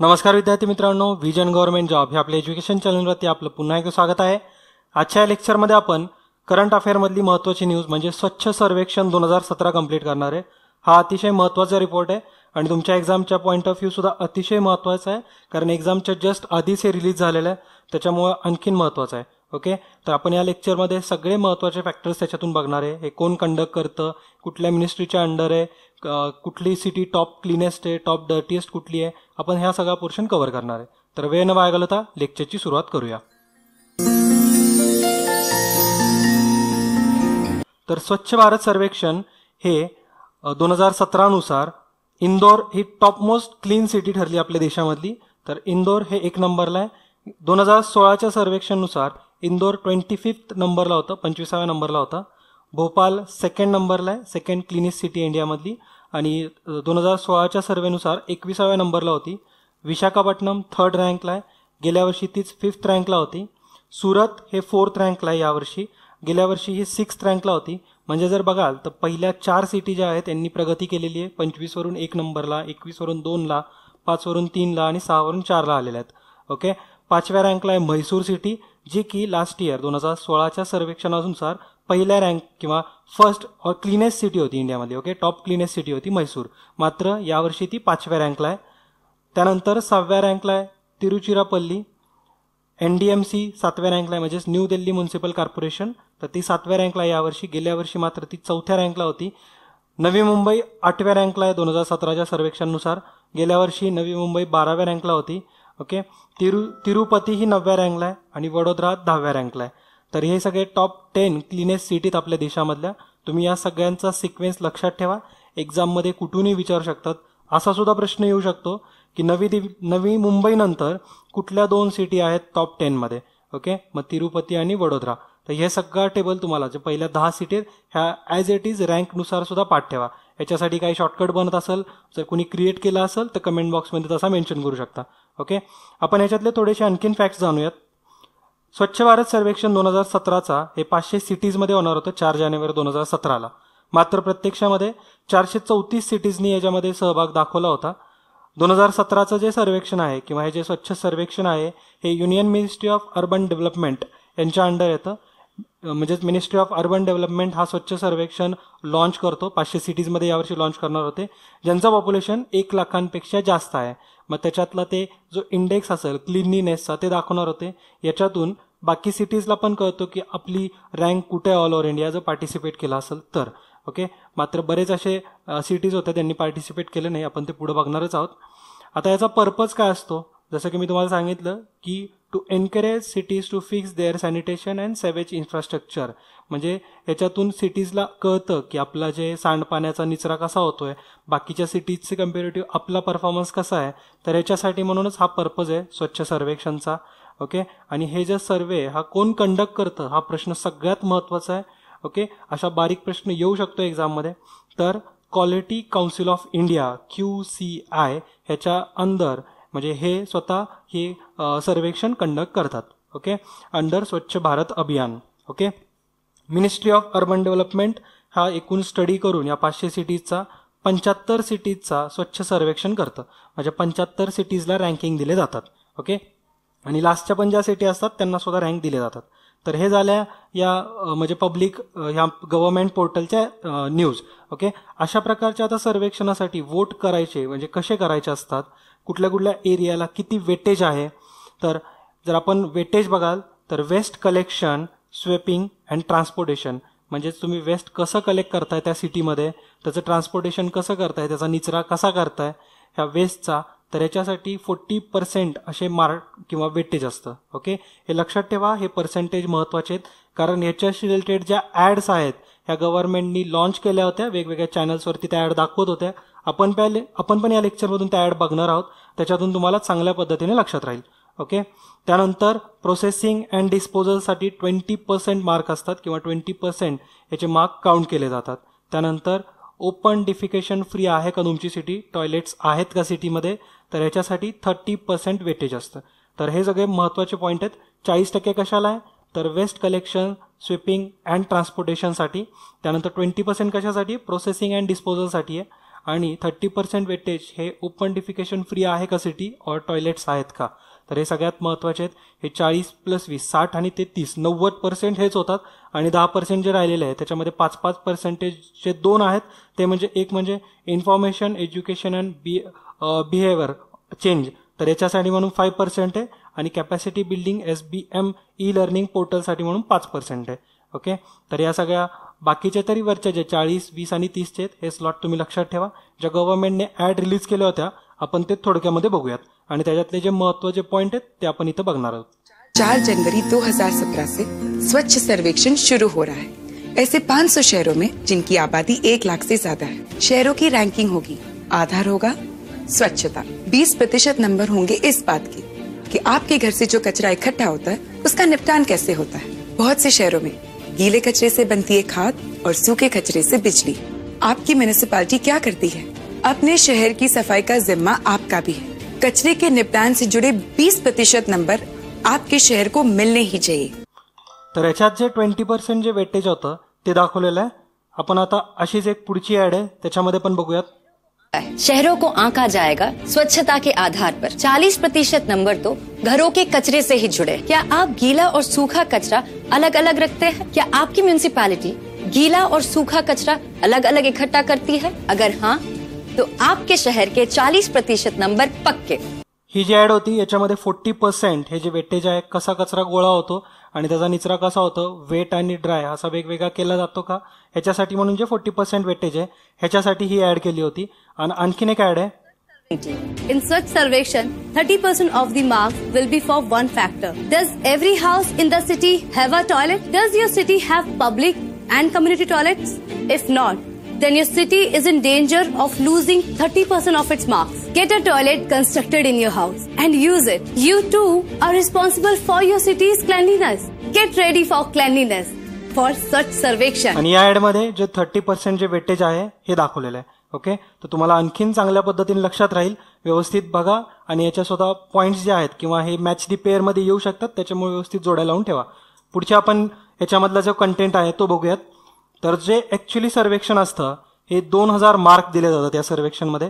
नमस्कार विद्यार्थी मित्रांनो व्हिजन गव्हर्नमेंट जॉब हे आपल्या एज्युकेशन चॅनलवरती आपलं पुन्हा एकदा स्वागत आहे आजच्या लेक्चरमध्ये आपण करंट अफेअरमधली महत्त्वाची न्यूज म्हणजे स्वच्छ सर्वेक्षण दोन हजार सतरा कंप्लीट करणार आहे हा अतिशय महत्त्वाचा रिपोर्ट आहे आणि तुमच्या एक्झामच्या पॉईंट ऑफ सुद्धा अतिशय महत्त्वाचा आहे कारण एक्झामच्या जस्ट आधीच हे रिलीज झालेलं आहे त्याच्यामुळे आणखीन महत्त्वाचं आहे ओके तर आपण या लेक्चरमध्ये सगळे महत्त्वाचे फॅक्टर्स त्याच्यातून बघणार आहे हे कोण कंडक्ट करतं कुठल्या मिनिस्ट्रीच्या अंडर आहे कुठली सिटी टॉप क्लीनेस्ट आहे टॉप डर्टीएस्ट कुठली आहे आपण ह्या सगळा पोर्शन कव्हर करणार आहे तर वेळ न वाया होता लेक्चरची सुरुवात करूया तर स्वच्छ भारत सर्वेक्षण हे दोन हजार सतरानुसार इंदोर ही टॉप मोस्ट क्लीन सिटी ठरली आपल्या देशामधली तर इंदोर हे एक नंबरला आहे दोन हजार सोळाच्या सर्वेक्षणनुसार इंदोर ट्वेंटी फिफ्थ नंबरला होतं पंचवीसाव्या नंबरला होता भोपाल सेकंड नंबरला आहे सेकंड क्लिनिस्ट सिटी इंडियामधली आणि दोन हजार सोळाच्या सर्वेनुसार एकविसाव्या नंबरला होती विशाखापट्टणम थर्ड रँकला आहे गेल्या वर्षी तीच फिफ्थ रँकला होती सुरत हे फोर्थ रँकला आहे यावर्षी गेल्या वर्षी ही सिक्स्थ रँकला होती म्हणजे जर बघाल तर पहिल्या चार सिटी ज्या आहेत त्यांनी प्रगती केलेली आहे पंचवीसवरून एक नंबरला एकवीसवरून दोनला पाचवरून तीनला आणि सहावरून चारला आलेल्या आहेत ओके पाचव्या रँकला आहे म्हैसूर सिटी जी की लास्ट इयर दोन हजार सोळाच्या सर्वेक्षणानुसार पहिल्या रँक किंवा फर्स्ट और क्लीनेस्ट सिटी होती इंडियामध्ये ओके टॉप क्लीनेस्ट सिटी होती मैसूर मात्र यावर्षी ती पाचव्या रँकला आहे त्यानंतर सहाव्या रँकला आहे Tiruchirappalli N D M C सातव्या रँकला आहे म्हणजेच न्यू दिल्ली म्युन्सिपल कॉर्पोरेशन तर ती सातव्या रँकला यावर्षी गेल्या वर्षी मात्र ती चौथ्या रँकला होती नवी मुंबई आठव्या रँकला आहे दोन हजार सतराच्या सर्वेक्षणानुसार गेल्या वर्षी नवी मुंबई बाराव्या रँकला होती ओके तिरु तिरुपती ही नवव्या रँकला आहे आणि वडोदरा दहाव्या रँकला आहे तर हे सगळे टॉप टेन क्लिनेस्ट सिटीत आपल्या देशामधल्या तुम्ही या सगळ्यांचा सिक्वेन्स लक्षात ठेवा एक्झाममध्ये कुठूनही विचारू शकतात असा सुद्धा प्रश्न येऊ शकतो की नवी दि नवी मुंबईनंतर कुठल्या दोन सिटी आहेत टॉप टेनमध्ये ओके मग तिरुपती आणि वडोदरा तर हे सगळा टेबल तुम्हाला जे पहिल्या दहा सिटीत ह्या ॲज इट इज रँकनुसार सुद्धा पाठ ठेवा याच्यासाठी काही शॉर्टकट बनत असेल जर कुणी क्रिएट केला असेल तर कमेंट बॉक्समध्ये तसा मेन्शन करू शकता ओके आपण ह्याच्यातले थोडेसे आणखीन फॅक्ट्स जाणूयात स्वच्छ भारत सर्वेक्षण दोन हजार सतराचा हे पाचशे सिटीजमध्ये होणार होतं चार जानेवारी दोन हजार सतराला मात्र प्रत्यक्षामध्ये चारशे चौतीस सिटीजनी याच्यामध्ये सहभाग दाखवला होता दोन हजार सतराचं जे सर्वेक्षण आहे किंवा हे जे स्वच्छ सर्वेक्षण आहे हे union ministry of urban development यांच्या अंडर येतं म्हणजेच मिनिस्ट्री ऑफ अर्बन डेव्हलपमेंट हा स्वच्छ सर्वेक्षण लॉन्च करतो पाचशे सिटीजमध्ये यावर्षी लॉन्च करणार होते ज्यांचं पॉप्युलेशन एक लाखांपेक्षा जास्त आहे मग त्याच्यातला ते जो इंडेक्स असेल क्लिनिनेसचा ते दाखवणार होते याच्यातून बाकी सिटीजला पण कळतो की आपली रँक कुठे ऑल ओव्हर इंडिया जर पार्टिसिपेट केला असेल तर ओके मात्र बरेच असे सिटीज होते त्यांनी पार्टिसिपेट केले नाही आपण ते पुढे बघणारच आहोत आता याचा पर्पज काय असतो जसं की मी तुम्हाला सांगितलं की to encourage cities to fix their sanitation and sewage infrastructure म्हणजे याच्यातून सिटीजला कळतं की आपला जे सांडपाण्याचा निचरा कसा होतोय बाकीच्या सिटीजचे कम्पेरेटिव्ह आपला परफॉर्मन्स कसा आहे तर याच्यासाठी म्हणूनच हा पर्पज आहे स्वच्छ सर्वेक्षणचा ओके आणि हे जे सर्वे हा कोण कंडक्ट करतं हा प्रश्न सगळ्यात महत्त्वाचा आहे ओके अशा बारीक प्रश्न येऊ शकतो एक्झाममध्ये तर quality council of India Q C I ह्याच्या अंदर म्हणजे हे स्वतः हे सर्वेक्षण कंडक्ट करतात okay under Swachh Bharat Abhiyan okay ministry of urban development हा एकूण स्टडी करून या पाचशे सिटीजचा पंच्याहत्तर सिटीजचा स्वच्छ सर्वेक्षण करतं म्हणजे पंच्याहत्तर सिटीजला रँकिंग दिले जातात ओके आणि लास्टच्या पण ज्या सिटी असतात त्यांना सुद्धा रँक दिले जातात तर हे झाल्या या म्हणजे पब्लिक ह्या गव्हर्नमेंट पोर्टलच्या न्यूज ओके अशा प्रकारच्या आता सर्वेक्षणासाठी वोट करायचे म्हणजे कसे करायचे असतात कुठल्या कुठल्या एरियाला किती वेटेज आहे तर जर आपण वेटेज बघाल तर waste collection sweeping and transportation म्हणजे तुम्ही वेस्ट कसं कलेक्ट करताय त्या सिटीमध्ये त्याचं ट्रान्सपोर्टेशन कसं करताय त्याचा निचरा कसा करताय ह्या वेस्टचा तर याच्यासाठी फोर्टी पर्सेंट असे मार्क किंवा वेटेज असतं ओके हे लक्षात ठेवा हे पर्सेंटेज महत्त्वाचे आहेत कारण याच्याशी रिलेटेड ज्या ॲड्स आहेत ह्या गव्हर्नमेंटनी लॉन्च केल्या होत्या वेगवेगळ्या चॅनल्सवरती त्या ॲड दाखवत होत्या आपण पहिले आपण पण या लेक्चरमधून त्या ॲड बघणार आहोत त्याच्यातून तुम्हाला चांगल्या पद्धतीने लक्षात राहील ओके त्यानंतर प्रोसेसिंग अँड डिस्पोजलसाठी ट्वेंटी पर्सेंट मार्क असतात किंवा ट्वेंटी पर्सेंट याचे मार्क काउंट केले जातात त्यानंतर ओपन डिफिकेशन फ्री आहे का तुमची सिटी टॉयलेट्स आहेत का सिटीमध्ये तर याच्यासाठी थर्टी पर्सेंट वेटेज असतं तर हे सगळे महत्त्वाचे पॉईंट आहेत चाळीस टक्के कशाला आहे तर वेस्ट कलेक्शन स्विपिंग अँड ट्रान्सपोर्टेशनसाठी त्यानंतर ट्वेंटी पर्सेंट कशासाठी प्रोसेसिंग अँड डिस्पोजलसाठी आहे आणि थर्टी पर्सेंट वेटेज हे ओपन फ्री आहे का सिटी और टॉयलेट्स आहेत का तर हे सगळ्यात महत्त्वाचे आहेत हे चाळीस प्लस वीस साठ आणि ते तीस नव्वद पर्सेंट हेच होतात आणि दहा पर्सेंट जे राहिलेले आहे त्याच्यामध्ये पाच पाच पर्सेंटेज जे दोन आहेत ते म्हणजे एक म्हणजे information education and B behaviour change तर याच्यासाठी म्हणून फाईव्ह पर्सेंट आहे आणि capacity building S B M E learning पोर्टलसाठी म्हणून पाच पर्सेंट आहे ओके तर या सगळ्या बाकीचे तरी वरच्या जे चाळीस वीस आणि तीसचे आहेत हे स्लॉट तुम्ही लक्षात ठेवा ज्या गव्हर्नमेंटने ॲड रिलीज केल्या होत्या आपण ते थोडक्यामध्ये बघूयात आणि त्याच्यातले जे महत्व पॉइंट पॉईंट आहेत ते आपण इथं बघणार आहोत चार जनवरी 2017 से स्वच्छ सर्वेक्षण शुरू हो रहा है ऐसे 500 शहरों में जिनकी आबादी एक लाख से ज्यादा है शहरों की रैंकिंग होगी आधार होगा स्वच्छता 20 प्रतिशत नंबर होंगे इस बात की कि आपके घर से जो कचरा इकट्ठा होता है उसका निपटान कैसे होता है बहुत से शहरों में गीले कचरे से बनती है खाद और सूखे कचरे से बिजली आपकी म्यूनिसपालिटी क्या करती है अपने शहर की सफाई का जिम्मा आपका भी है कचरे के निपटान से जुड़े 20 प्रतिशत नंबर आपके शहर को मिलने ही चाहिए तो याच्यात जे ट्वेंटी पर्सेंट जे वेटेज होतं ते दाखवलेलं आहे आपण आता अशीच एक पुढची ॲड आहे त्याच्यामध्ये पण बघूयात शहरों को आंका जाएगा स्वच्छता के आधार पर 40 प्रतिशत नंबर तो घरों के कचरे से ही जुड़े क्या आप गीला और सूखा कचरा अलग अलग रखते हैं क्या आपकी म्यूनिसपैलिटी गीला और सूखा कचरा अलग अलग इकट्ठा करती है अगर हाँ तो आपके शहर के 40 प्रतिशत नंबर पक्के ही जी ॲड होती याच्यामध्ये फोर्टी पर्सेंट हे जे वेटेज आहे कसा कचरा गोळा होतो आणि त्याचा निचरा कसा होतो वेट आणि ड्राय असा वेगवेगळा केला जातो का ह्याच्यासाठी म्हणून जे फोर्टी पर्सेंट वेटेज आहे ह्याच्यासाठी ही ऍड केली होती आणि आणखीन एक ऍड आहे in Swachh Survekshan thirty percent of will be for one factor does every house in the city have a toilet does your city have public and community toilet if not then your city is in danger of losing 30% of its marks. Get a toilet constructed in your house and use it. You too are responsible for your city's cleanliness. Get ready for cleanliness for such सर्वेक्षण आणि या ऍडमध्ये जे thirty percent जे weightage आहे हे दाखवलेलं आहे okay तर तुम्हाला आणखीन चांगल्या पद्धतीने लक्षात राहील व्यवस्थित बघा आणि याच्या स्वतः पॉईंट्स जे आहेत किंवा हे मॅच दी पेअर मध्ये येऊ शकतात त्याच्यामुळे व्यवस्थित जोड्या लावून ठेवा पुढच्या आपण याच्यामधला जो कंटेंट आहे तो बघूयात तर जे ॲक्च्युली सर्वेक्षण असतं हे दोन हजार मार्क दिले जातात त्या सर्वेक्षणमध्ये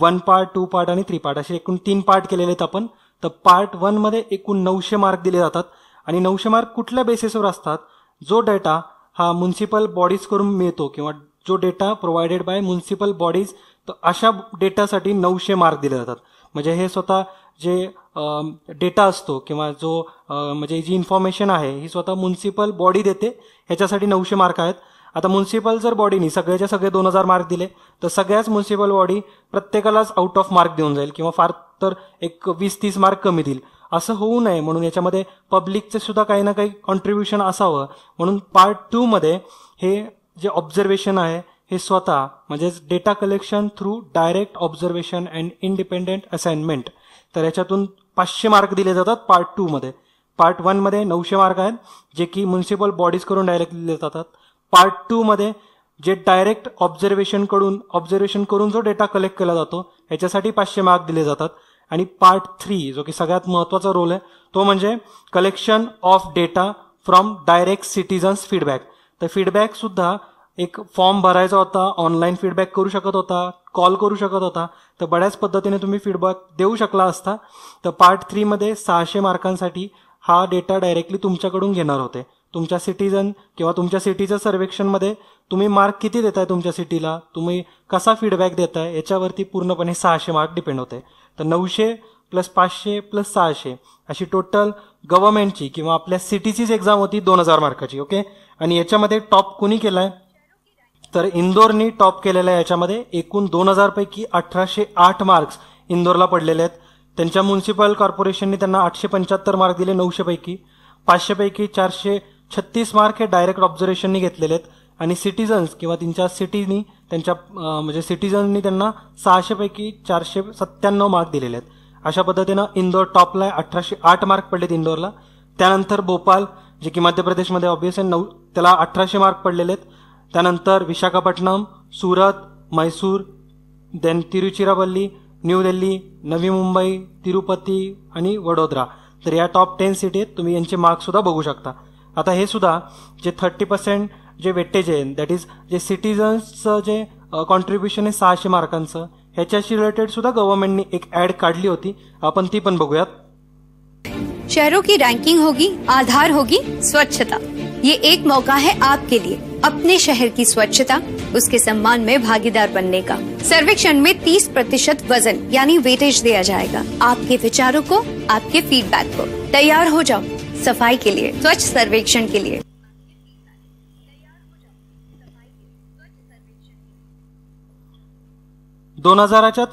वन पार्ट टू पार्ट आणि थ्री पार्ट असे एकूण तीन पार्ट केलेले आहेत आपण तर पार्ट वनमध्ये एकूण नऊशे मार्क दिले जातात आणि नऊशे मार्क कुठल्या बेसिसवर असतात जो डेटा हा म्युन्सिपल करून मिळतो किंवा जो data provided by municipal bodies तर अशा डेटासाठी नऊशे मार्क दिले जातात म्हणजे हे स्वतः जे डेटा असतो किंवा जो म्हणजे जी इन्फॉर्मेशन आहे ही स्वतः म्युन्सिपल बॉडी देते ह्याच्यासाठी नऊशे मार्क आहेत आता म्युन्सिपल जर बॉडीनी सगळ्याच्या सगळे दोन हजार मार्क दिले तर सगळ्याच म्युन्सिपल बॉडी प्रत्येकालाच आउट ऑफ मार्क देऊन जाईल किंवा फार तर एक वीस तीस मार्क कमी देईल असं होऊ नये म्हणून याच्यामध्ये पब्लिकचं सुद्धा काही ना काही कॉन्ट्रीब्युशन असावं म्हणून पार्ट टूमध्ये हे जे ऑब्झर्वेशन आहे हे स्वतः म्हणजेच data collection through direct observation and independent assignment तर याच्यातून पाचशे मार्क दिले जातात पार्ट टूमध्ये पार्ट वनमध्ये नऊशे मार्क आहेत जे की म्युन्सिपल बॉडीज करून डायरेक्ट दिले जातात पार्ट टू मध्ये जे डायरेक्ट ऑब्झर्वेशन कडून ऑब्झर्वेशन करून जो डेटा कलेक्ट केला जातो ह्याच्यासाठी पाचशे मार्क दिले जातात आणि पार्ट थ्री जो की सगळ्यात महत्वाचा रोल आहे तो म्हणजे collection of data from direct citizens feedback तर फीडबॅक सुद्धा एक फॉर्म भरायचा होता ऑनलाईन फीडबॅक करू शकत होता कॉल करू शकत होता तर बऱ्याच पद्धतीने तुम्ही फीडबॅक देऊ शकला असता तर पार्ट थ्रीमध्ये सहाशे मार्कांसाठी हा डेटा डायरेक्टली तुमच्याकडून घेणार होते तुमच्या सिटीजन किंवा तुमच्या सिटीचं सर्वेक्षणमध्ये तुम्ही मार्क किती देताय तुमच्या सिटीला तुम्ही कसा फीडबॅक देताय याच्यावरती पूर्णपणे सहाशे मार्क डिपेंड होते तर नऊशे प्लस पाचशे प्लस सहाशे अशी टोटल गव्हर्नमेंटची किंवा आपल्या सिटीचीच एक्झाम होती दोन हजार मार्काची ओके आणि याच्यामध्ये टॉप कुणी केलाय तर इंदोरनी टॉप केलेला आहे याच्यामध्ये एकूण दोन हजारपैकी अठराशे आठ मार्क्स इंदोरला पडलेले आहेत त्यांच्या म्युन्सिपल कॉर्पोरेशनने त्यांना आठशे पंच्याहत्तर मार्क दिले नऊशेपैकी पाचशेपैकी चारशे छत्तीस मार्क हे डायरेक्ट ऑब्झर्वेशननी घेतलेले आहेत आणि सिटीजन्स किंवा त्यांच्या सिटीनी त्यांच्या म्हणजे सिटीजन्सनी त्यांना सहाशेपैकी चारशे सत्त्याण्णव मार्क दिलेले आहेत अशा पद्धतीनं इंदोर टॉपला अठराशे आठ मार्क पडलेत इंदोरला त्यानंतर भोपाल जे की मध्य प्रदेशमध्ये ऑब्वियस आहे नऊ त्याला अठराशे मार्क पडलेले आहेत त्यानंतर विशाखापट्टणम सुरत मैसूर देन तिरुचिरापल्ली न्यू दिल्ली नवी मुंबई तिरुपती आणि वडोदरा तर या टॉप टेन सिटीत तुम्ही यांचे मार्कसुद्धा बघू शकता आता हे सुद्धा जे थर्टी पर्सेंट जे वेटेज आहे दॅट इज जे सिटिझन्सचं जे कॉन्ट्रीब्युशन आहे सहाशे मार्कांचं ह्याच्याशी रिलेटेड सुद्धा गव्हर्नमेंटने एक ॲड काढली होती आपण ती पण बघूयात शहरों की रैंकिंग होगी आधार होगी स्वच्छता ये एक मौका है आपके लिए अपने शहर की स्वच्छता उसके सम्मान में भागीदार बनने का सर्वेक्षण में 30 प्रतिशत वजन यानी वेटेज दिया जाएगा आपके विचारों को आपके फीडबैक को तैयार हो जाओ सफाई के लिए स्वच्छ सर्वेक्षण के लिए दोन हजाराच्या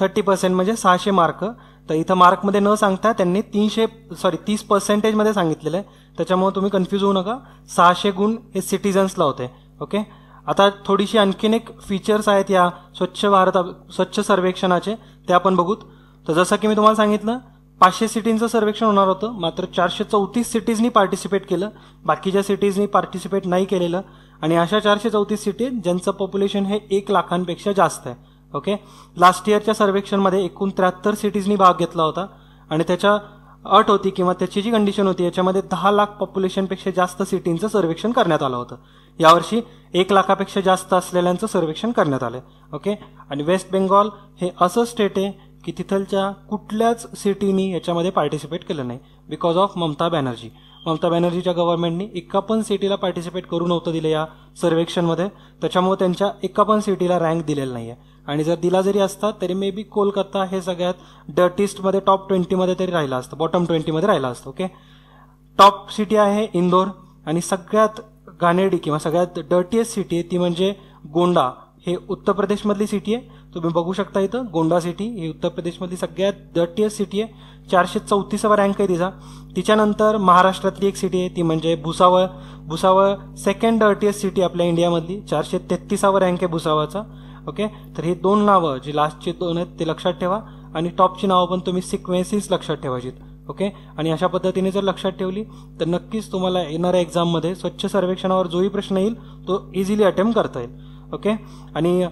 थर्टी पर्सेंट म्हणजे सहाशे मार्क तर इथं मार्कमध्ये न सांगता त्यांनी तीनशे सॉरी तीस मध्ये सांगितलेलं आहे त्याच्यामुळे तुम्ही कन्फ्यूज होऊ नका सहाशे गुण हे सिटीजन्सला होते ओके आता थोडीशी आणखीन एक फीचर्स आहेत या स्वच्छ भारत स्वच्छ सर्वेक्षणाचे ते आपण बघूत तर जसं की मी तुम्हाला सांगितलं पाचशे सिटींचं सर्वेक्षण होणार होतं मात्र चारशे चौतीस सिटीजनी पार्टिसिपेट केलं बाकीच्या सिटीजनी पार्टिसिपेट नाही केलेलं आणि अशा चारशे चौतीस सिटी ज्यांचं पॉप्युलेशन हे एक लाखांपेक्षा जास्त आहे ओके लास्ट इयरच्या सर्वेक्षणमध्ये एकूण त्र्याहत्तर सिटीजनी भाग घेतला होता आणि त्याच्या अट होती किंवा त्याची जी कंडिशन होती याच्यामध्ये दहा लाख पॉप्युलेशनपेक्षा जास्त सिटींचं सर्वेक्षण करण्यात आलं होतं यावर्षी एक लाखापेक्षा जास्त असलेल्यांचं सर्वेक्षण करण्यात आलं ओके आणि वेस्ट बेंगॉल हे असं स्टेट आहे की तिथलच्या कुठल्याच सिटीनी याच्यामध्ये पार्टिसिपेट केलं नाही बिकॉज ऑफ ममता बॅनर्जी ममता बॅनर्जीच्या गव्हर्नमेंटनी एका पण सिटीला पार्टिसिपेट करू नव्हतं दिलं या सर्वेक्षणमध्ये त्याच्यामुळे त्यांच्या एका पण सिटीला रँक दिलेला नाही आहे आणि जर दिला जरी असता तरी मे बी कोलकाता हे सगळ्यात डर्टिस्टमध्ये टॉप ट्वेंटीमध्ये तरी राहिलं असतं बॉटम ट्वेंटीमध्ये राहिला असतं ओके टॉप सिटी आहे इंदोर आणि सगळ्यात घाणेरडी किंवा सगळ्यात डर्टीएस्ट सिटी आहे ती म्हणजे गोंडा हे उत्तर प्रदेशमधली सिटी आहे तुम्ही बघू शकता इथं गोंडा सिटी ही उत्तर प्रदेशमधली सगळ्यात डर्टीएस्ट सिटी आहे चारशे चौतीसावा रँक आहे तिचा तिच्यानंतर महाराष्ट्रातली एक सिटी आहे ती म्हणजे Bhusawal Bhusawal second dirtiest city आपल्या इंडियामधली चारशे तेहतीसावा रँक आहे भुसावळचा ओके तर हे दोन नावं जी लास्टची दोन आहेत ते लक्षात ठेवा आणि टॉपची नावं पण तुम्ही सिक्वेन्सीस लक्षात ठेवायची ओके आणि अशा पद्धतीने जर लक्षात ठेवली तर नक्कीच तुम्हाला येणाऱ्या एक्झाममध्ये स्वच्छ सर्वेक्षणावर जोही प्रश्न येईल तो इझिली अटेम्प्ट करता येईल ओके आणि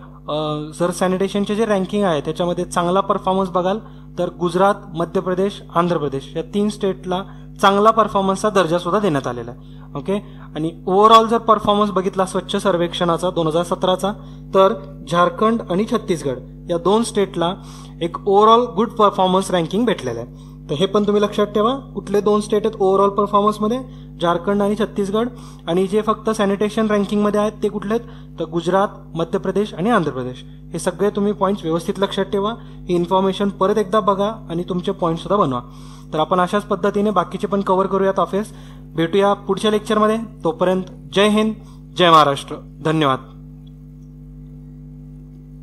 जर सॅनिटेशनचे जे रँकिंग आहे त्याच्यामध्ये चांगला परफॉर्मन्स बघाल तर गुजरात मध्य प्रदेश आंध्र प्रदेश या तीन स्टेटला चांगला परफॉर्मन्सचा दर्जासुद्धा देण्यात आलेला आहे ओके आणि ओव्हरऑल जर परफॉर्मन्स बघितला स्वच्छ सर्वेक्षणाचा दोन हजार सतराचा तर झारखंड आणि छत्तीसगड या दोन स्टेटला एक ओव्हरऑल गुड परफॉर्मन्स रँकिंग भेटलेलं आहे तर हे पण तुम्ही लक्षात ठेवा कुठले दोन स्टेट आहेत ओव्हरऑल परफॉर्मन्समध्ये झारखंड आणि छत्तीसगड आणि जे फक्त सॅनिटेशन रँकिंगमध्ये आहेत ते कुठले आहेत तर गुजरात मध्य प्रदेश आणि आंध्र प्रदेश हे सगळे तुम्ही पॉईंट्स व्यवस्थित लक्षात ठेवा ही इन्फॉर्मेशन परत एकदा बघा आणि तुमचे पॉईंट सुद्धा बनवा तर आपण अशाच पद्धतीने बाकीचे पण कव्हर करूयात ऑफिस भेटूया पुढच्या लेक्चरमध्ये तोपर्यंत जय हिंद जय महाराष्ट्र धन्यवाद